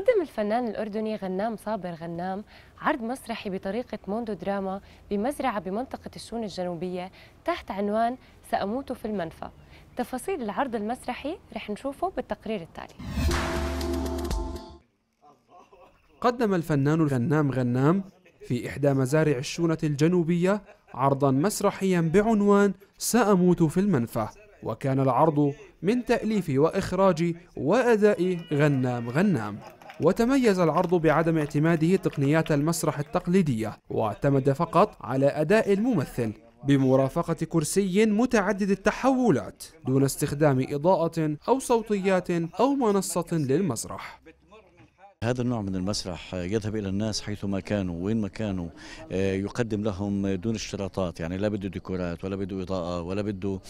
قدم الفنان الأردني غنام صابر غنام عرض مسرحي بطريقة موندو دراما بمزرعة بمنطقة الشون الجنوبية تحت عنوان سأموت في المنفى تفاصيل العرض المسرحي رح نشوفه بالتقرير التالي قدم الفنان غنام غنام في إحدى مزارع الشونة الجنوبية عرضا مسرحيا بعنوان سأموت في المنفى وكان العرض من تأليف وإخراج وأداء غنام غنام وتميز العرض بعدم اعتماده تقنيات المسرح التقليدية واعتمد فقط على أداء الممثل بمرافقة كرسي متعدد التحولات دون استخدام إضاءة أو صوتيات أو منصة للمسرح هذا النوع من المسرح يذهب إلى الناس حيث ما كانوا وين ما كانوا آه، يقدم لهم دون اشتراطات يعني لا بده ديكورات ولا بده إضاءة ولا بده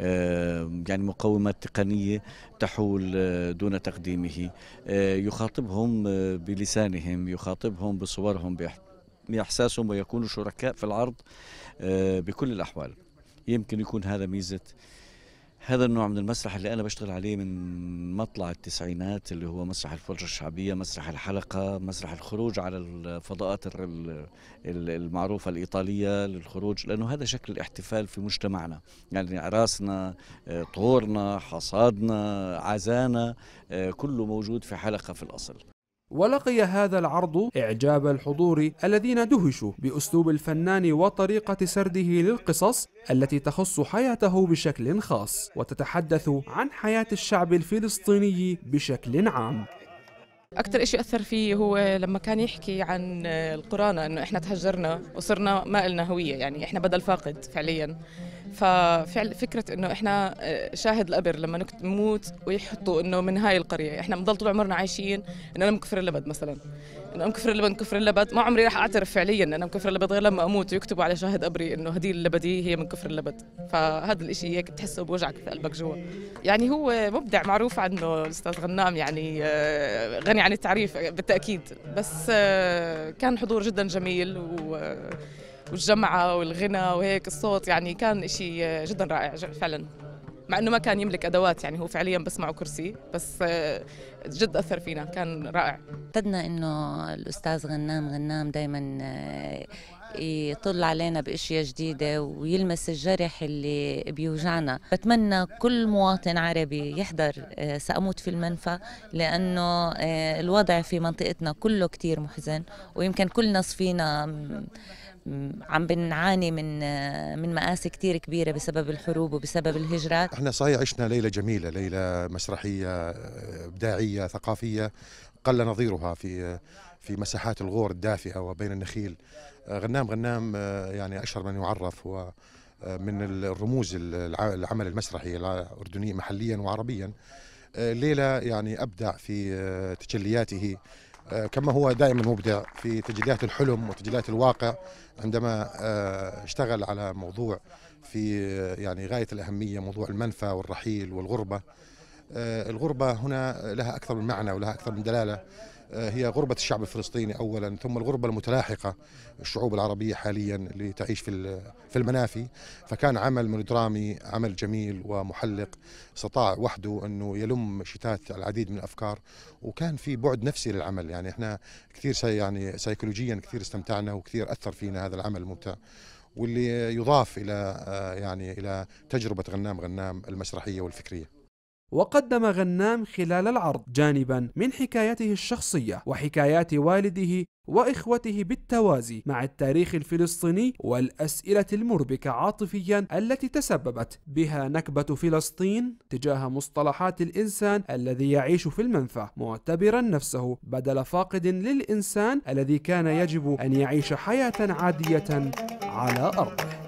آه، يعني مقومات تقنية تحول آه، دون تقديمه يخاطبهم بلسانهم يخاطبهم بصورهم بإحساسهم ويكونوا شركاء في العرض بكل الأحوال يمكن يكون هذا ميزة هذا النوع من المسرح اللي أنا بشتغل عليه من مطلع التسعينات اللي هو مسرح الفرجه الشعبية مسرح الحلقة مسرح الخروج على الفضاءات المعروفة الإيطالية للخروج لأنه هذا شكل الاحتفال في مجتمعنا يعني عراسنا آه، طهورنا حصادنا عزانا آه، كله موجود في حلقة في الأصل ولقي هذا العرض إعجاب الحضور الذين دهشوا بأسلوب الفنان وطريقة سرده للقصص التي تخص حياته بشكل خاص وتتحدث عن حياة الشعب الفلسطيني بشكل عام أكثر شيء أثر فيه هو لما كان يحكي عن القرآن إنه إحنا تهجرنا وصرنا ما إلنا هوية يعني إحنا بدل فاقد فعليا ففعل فكره انه احنا آه، شاهد القبر لما نموت ويحطوا انه من هاي القريه احنا بنضل طول عمرنا عايشين انه انا من كفر اللبد مثلا انه انا كفر اللبد كفر اللبد ما عمري راح اعترف فعليا انه انا من كفر اللبد غير لما اموت ويكتبوا على شاهد قبري انه هدي اللبدي هي من كفر اللبد فهذا الإشي هيك بتحسه بوجعك في قلبك جوا يعني هو مبدع معروف عنه الاستاذ غنام يعني آه، غني عن التعريف بالتاكيد بس آه، كان حضور جدا جميل و والجمعة والغنى وهيك الصوت يعني كان شيء جدا رائع فعلا مع انه ما كان يملك ادوات يعني هو فعليا بسمعه كرسي بس آه، جد اثر فينا كان رائع اعتدنا انه الاستاذ غنام غنام دائما آه، يطل علينا باشياء جديده ويلمس الجرح اللي بيوجعنا بتمنى كل مواطن عربي يحضر آه، سأموت في المنفى لانه الوضع في منطقتنا كله كتير محزن ويمكن كل نص فينا عم بنعاني من آه، من مآسي كثير كبيرة بسبب الحروب وبسبب الهجرات احنا صحيح عشنا ليلة جميلة ليلة مسرحية آه، إبداعية ثقافية قل نظيرها في آه، في مساحات الغور الدافئة وبين النخيل غنام غنام يعني أشهر من يعرف هو من الرموز العمل المسرحي الأردني محليا وعربيا ليلة يعني أبدع في تجلياته آه، كما هو دائما مبدع في تجليات الحلم وتجليات الواقع عندما آه، اشتغل على موضوع في آه، يعني غاية الأهمية موضوع المنفى والرحيل والغربة الغربة هنا لها أكثر من معنى ولها أكثر من دلالة آه، هي غربة الشعب الفلسطيني أولا ثم الغربة المتلاحقة الشعوب العربية حاليا اللي تعيش في في المنافي فكان عمل مونودرامي عمل جميل ومحلق استطاع وحده أنه يلم شتات العديد من الأفكار وكان في بعد نفسي للعمل يعني احنا كثير سي يعني سيكولوجيا كثير استمتعنا وكثير أثر فينا هذا العمل الممتع واللي يضاف إلى آه، يعني إلى تجربة غنام غنام المسرحية والفكرية وقدم غنام خلال العرض جانبا من حكايته الشخصية وحكايات والده واخوته بالتوازي مع التاريخ الفلسطيني والاسئله المربكه عاطفيا التي تسببت بها نكبه فلسطين تجاه مصطلحات الانسان الذي يعيش في المنفى معتبرا نفسه بدل فاقد للانسان الذي كان يجب ان يعيش حياه عاديه على ارضه